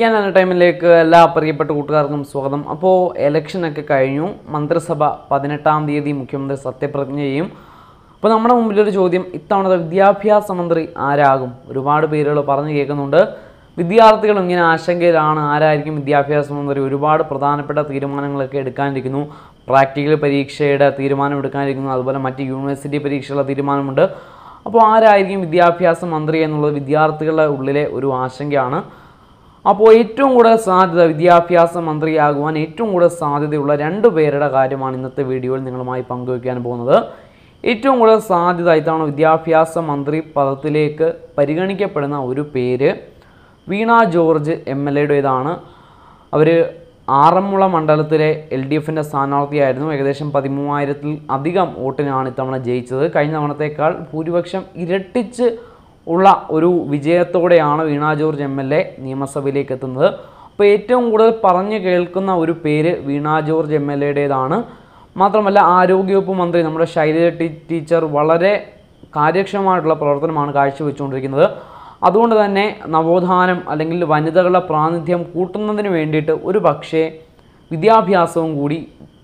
ഞാൻ ടൈമിലേക്ക് എല്ലാ പ്രിയപ്പെട്ട കൂട്ടുകാർക്കും സ്വാഗതം അപ്പോൾ എലക്ഷനൊക്കെ കഴിഞ്ഞു മന്ത്രിസഭ പതിനെട്ടാം തീയതി മുഖ്യമന്ത്രി സത്യപ്രതിജ്ഞ ചെയ്യും അപ്പോൾ നമ്മുടെ മുമ്പിലൊരു ചോദ്യം ഇത്തവണത്തെ വിദ്യാഭ്യാസ മന്ത്രി ആരാകും ഒരുപാട് പേരുകൾ പറഞ്ഞു കേൾക്കുന്നുണ്ട് വിദ്യാർത്ഥികൾ ഇങ്ങനെ ആശങ്കയിലാണ് ആരായിരിക്കും വിദ്യാഭ്യാസ മന്ത്രി ഒരുപാട് പ്രധാനപ്പെട്ട തീരുമാനങ്ങളൊക്കെ എടുക്കാനിരിക്കുന്നു പ്രാക്ടിക്കൽ പരീക്ഷയുടെ തീരുമാനം എടുക്കാനിരിക്കുന്നു അതുപോലെ മറ്റ് യൂണിവേഴ്സിറ്റി പരീക്ഷയുള്ള തീരുമാനമുണ്ട് അപ്പോൾ ആരായിരിക്കും വിദ്യാഭ്യാസ മന്ത്രി എന്നുള്ളത് വിദ്യാർത്ഥികളുടെ ഉള്ളിലെ ഒരു ആശങ്കയാണ് അപ്പോൾ ഏറ്റവും കൂടുതൽ സാധ്യത വിദ്യാഭ്യാസ മന്ത്രിയാകുവാൻ ഏറ്റവും കൂടുതൽ സാധ്യതയുള്ള രണ്ട് പേരുടെ കാര്യമാണ് ഇന്നത്തെ വീഡിയോയിൽ നിങ്ങളുമായി പങ്കുവയ്ക്കാൻ പോകുന്നത് ഏറ്റവും കൂടുതൽ സാധ്യത ഇത്തവണ വിദ്യാഭ്യാസ മന്ത്രി പദത്തിലേക്ക് പരിഗണിക്കപ്പെടുന്ന ഒരു പേര് വീണ ജോർജ് എം എൽ എയുടേതാണ് അവർ ആറന്മുള മണ്ഡലത്തിലെ എൽ ഡി എഫിൻ്റെ സ്ഥാനാർത്ഥിയായിരുന്നു ഏകദേശം പതിമൂവായിരത്തിൽ അധികം വോട്ടിനാണ് ഇത്തവണ ജയിച്ചത് കഴിഞ്ഞ തവണത്തേക്കാൾ ഭൂരിപക്ഷം ഇരട്ടിച്ച് ഉള്ള ഒരു വിജയത്തോടെയാണ് Veena George M L A നിയമസഭയിലേക്ക് എത്തുന്നത് അപ്പോൾ ഏറ്റവും കൂടുതൽ പറഞ്ഞു കേൾക്കുന്ന ഒരു പേര് വീണ ജോർജ് എം എൽ എയുടേതാണ് മാത്രമല്ല ആരോഗ്യവകുപ്പ് മന്ത്രി നമ്മുടെ ശൈലജ ടീച്ചർ വളരെ കാര്യക്ഷമമായിട്ടുള്ള പ്രവർത്തനമാണ് കാഴ്ചവെച്ചുകൊണ്ടിരിക്കുന്നത് അതുകൊണ്ട് തന്നെ നവോത്ഥാനം അല്ലെങ്കിൽ വനിതകളുടെ പ്രാതിനിധ്യം കൂട്ടുന്നതിന് വേണ്ടിയിട്ട് ഒരു പക്ഷേ വിദ്യാഭ്യാസവും കൂടി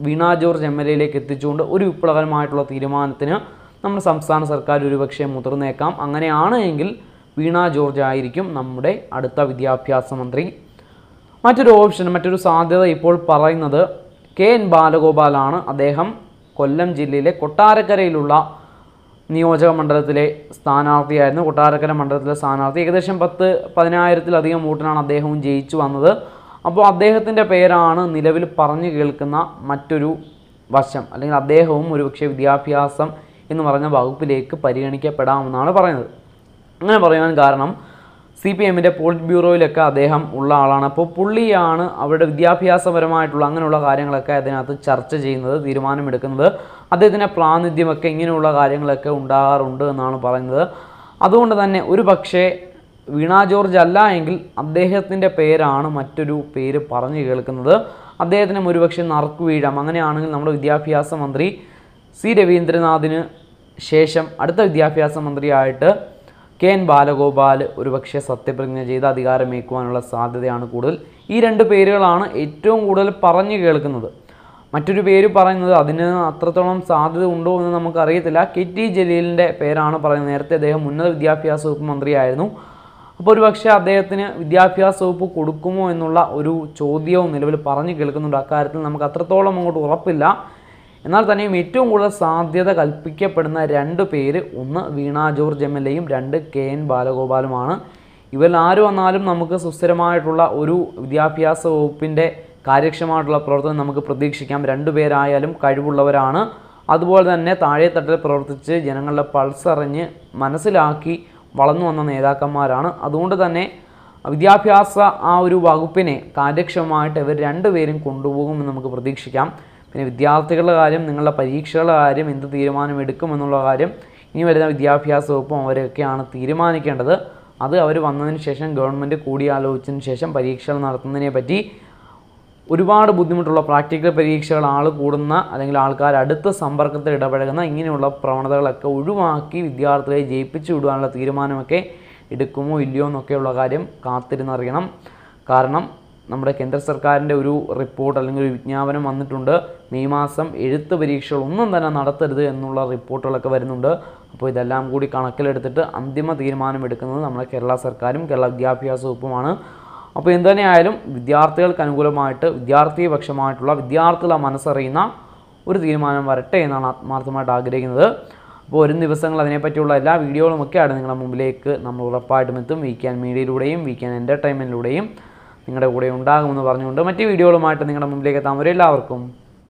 വീണ ജോർജ് എം എൽ എയിലേക്ക് എത്തിച്ചുകൊണ്ട് ഒരു വിപ്ലവകരമായിട്ടുള്ള തീരുമാനത്തിന് നമ്മുടെ സംസ്ഥാന സർക്കാർ ഒരുപക്ഷെ മുതിർന്നേക്കാം അങ്ങനെയാണ് എങ്കിൽ വീണ ജോർജ് ആയിരിക്കും നമ്മുടെ അടുത്ത വിദ്യാഭ്യാസ മന്ത്രി മറ്റൊരു ഓപ്ഷൻ മറ്റൊരു സാധ്യത ഇപ്പോൾ പറയുന്നത് കെ എൻ ബാലഗോപാലാണ് അദ്ദേഹം കൊല്ലം ജില്ലയിലെ കൊട്ടാരക്കരയിലുള്ള നിയോജക മണ്ഡലത്തിലെ സ്ഥാനാർത്ഥിയായിരുന്നു കൊട്ടാരക്കര മണ്ഡലത്തിലെ സ്ഥാനാർത്ഥി ഏകദേശം പത്ത് പതിനായിരത്തിലധികം വോട്ടിനാണ് അദ്ദേഹവും ജയിച്ചു വന്നത് അപ്പോൾ അദ്ദേഹത്തിൻ്റെ പേരാണ് നിലവിൽ പറഞ്ഞു കേൾക്കുന്ന മറ്റൊരു വശം അല്ലെങ്കിൽ അദ്ദേഹവും ഒരുപക്ഷെ വിദ്യാഭ്യാസം എന്ന് പറഞ്ഞ വകുപ്പിലേക്ക് പരിഗണിക്കപ്പെടാമെന്നാണ് പറയുന്നത് അങ്ങനെ പറയാൻ കാരണം സി പി എമ്മിൻ്റെ പോളിറ്റ് ബ്യൂറോയിലൊക്കെ അദ്ദേഹം ഉള്ള ആളാണ് അപ്പോൾ പുള്ളിയാണ് അവരുടെ വിദ്യാഭ്യാസപരമായിട്ടുള്ള അങ്ങനെയുള്ള കാര്യങ്ങളൊക്കെ അതിനകത്ത് ചർച്ച ചെയ്യുന്നത് തീരുമാനമെടുക്കുന്നത് അദ്ദേഹത്തിൻ്റെ പ്രാതിനിധ്യമൊക്കെ ഇങ്ങനെയുള്ള കാര്യങ്ങളൊക്കെ ഉണ്ടാകാറുണ്ട് എന്നാണ് പറയുന്നത് അതുകൊണ്ട് തന്നെ ഒരു പക്ഷേ വീണ ജോർജ് അല്ല എങ്കിൽ അദ്ദേഹത്തിൻ്റെ പേരാണ് മറ്റൊരു പേര് പറഞ്ഞു കേൾക്കുന്നത് അദ്ദേഹത്തിനും ഒരുപക്ഷെ വീഴാം അങ്ങനെയാണെങ്കിൽ നമ്മുടെ വിദ്യാഭ്യാസ മന്ത്രി സി രവീന്ദ്രനാഥിന് ശേഷം അടുത്ത വിദ്യാഭ്യാസ മന്ത്രിയായിട്ട് കെ എൻ ബാലഗോപാൽ ഒരുപക്ഷെ സത്യപ്രതിജ്ഞ ചെയ്ത് അധികാരമേക്കുവാനുള്ള സാധ്യതയാണ് കൂടുതൽ ഈ രണ്ട് പേരുകളാണ് ഏറ്റവും കൂടുതൽ പറഞ്ഞു കേൾക്കുന്നത് മറ്റൊരു പേര് പറയുന്നത് അതിന് അത്രത്തോളം സാധ്യത ഉണ്ടോ എന്ന് നമുക്കറിയത്തില്ല കെ ടി ജലീലിൻ്റെ പേരാണ് പറയുന്നത് നേരത്തെ അദ്ദേഹം ഉന്നത വിദ്യാഭ്യാസ വകുപ്പ് മന്ത്രിയായിരുന്നു അപ്പോൾ ഒരുപക്ഷെ അദ്ദേഹത്തിന് വിദ്യാഭ്യാസ വകുപ്പ് കൊടുക്കുമോ എന്നുള്ള ഒരു ചോദ്യവും നിലവിൽ പറഞ്ഞു കേൾക്കുന്നുണ്ട് അക്കാര്യത്തിൽ നമുക്ക് അത്രത്തോളം അങ്ങോട്ട് ഉറപ്പില്ല എന്നാൽ തന്നെയും ഏറ്റവും കൂടുതൽ സാധ്യത കൽപ്പിക്കപ്പെടുന്ന രണ്ട് പേര് ഒന്ന് വീണ ജോർജ് എം എൽ എയും രണ്ട് കെ എൻ ബാലഗോപാലുമാണ് ഇവരിൽ ആര് വന്നാലും നമുക്ക് സുസ്ഥിരമായിട്ടുള്ള ഒരു വിദ്യാഭ്യാസ വകുപ്പിൻ്റെ കാര്യക്ഷമമായിട്ടുള്ള പ്രവർത്തനം നമുക്ക് പ്രതീക്ഷിക്കാം രണ്ടുപേരായാലും കഴിവുള്ളവരാണ് അതുപോലെ തന്നെ താഴെത്തട്ടിൽ പ്രവർത്തിച്ച് ജനങ്ങളുടെ പൾസ് അറിഞ്ഞ് മനസ്സിലാക്കി വളർന്നു വന്ന നേതാക്കന്മാരാണ് അതുകൊണ്ട് തന്നെ വിദ്യാഭ്യാസ ആ ഒരു വകുപ്പിനെ കാര്യക്ഷമമായിട്ട് ഇവർ രണ്ടുപേരും കൊണ്ടുപോകുമെന്ന് നമുക്ക് പ്രതീക്ഷിക്കാം പിന്നെ വിദ്യാർത്ഥികളുടെ കാര്യം നിങ്ങളുടെ പരീക്ഷകളുടെ കാര്യം എന്ത് തീരുമാനമെടുക്കും എന്നുള്ള കാര്യം ഇനി വരുന്ന വിദ്യാഭ്യാസ വകുപ്പും അവരൊക്കെയാണ് തീരുമാനിക്കേണ്ടത് അത് അവർ വന്നതിന് ശേഷം ഗവൺമെൻറ് കൂടിയാലോചിച്ചതിന് ശേഷം പരീക്ഷകൾ നടത്തുന്നതിനെ പറ്റി ഒരുപാട് ബുദ്ധിമുട്ടുള്ള പ്രാക്ടിക്കൽ പരീക്ഷകൾ ആൾ കൂടുന്ന അല്ലെങ്കിൽ ആൾക്കാർ അടുത്ത സമ്പർക്കത്തിൽ ഇടപഴകുന്ന ഇങ്ങനെയുള്ള പ്രവണതകളൊക്കെ ഒഴിവാക്കി വിദ്യാർത്ഥികളെ ജയിപ്പിച്ചു വിടുവാനുള്ള തീരുമാനമൊക്കെ എടുക്കുമോ ഇല്ലയോ എന്നൊക്കെയുള്ള കാര്യം കാത്തിരുന്നറിയണം കാരണം നമ്മുടെ കേന്ദ്ര സർക്കാരിൻ്റെ ഒരു റിപ്പോർട്ട് അല്ലെങ്കിൽ ഒരു വിജ്ഞാപനം വന്നിട്ടുണ്ട് മെയ് മാസം എഴുത്ത് ഒന്നും തന്നെ നടത്തരുത് എന്നുള്ള റിപ്പോർട്ടുകളൊക്കെ വരുന്നുണ്ട് അപ്പോൾ ഇതെല്ലാം കൂടി കണക്കിലെടുത്തിട്ട് അന്തിമ തീരുമാനം എടുക്കുന്നത് നമ്മുടെ കേരള സർക്കാരും കേരള വിദ്യാഭ്യാസ വകുപ്പുമാണ് അപ്പോൾ എന്തുതന്നെയായാലും വിദ്യാർത്ഥികൾക്ക് അനുകൂലമായിട്ട് വിദ്യാർത്ഥി പക്ഷമായിട്ടുള്ള വിദ്യാർത്ഥികളെ മനസ്സറിയുന്ന ഒരു തീരുമാനം വരട്ടെ എന്നാണ് ആത്മാർത്ഥമായിട്ട് ആഗ്രഹിക്കുന്നത് അപ്പോൾ വരും ദിവസങ്ങൾ അതിനെപ്പറ്റിയുള്ള എല്ലാ വീഡിയോകളും വീഡിയോകളുമൊക്കെയാണ് നിങ്ങളുടെ മുമ്പിലേക്ക് നമ്മൾ ഉറപ്പായിട്ടും എത്തും വീക്കാൻ മീഡിയയിലൂടെയും വീക്കാൻ എൻ്റർടൈൻമെൻറ്റിലൂടെയും നിങ്ങളുടെ കൂടെ ഉണ്ടാകുമെന്ന് പറഞ്ഞുകൊണ്ട് മറ്റ് വീഡിയോകളുമായിട്ട് നിങ്ങളുടെ മുമ്പിലേക്ക് എത്താൻ എല്ലാവർക്കും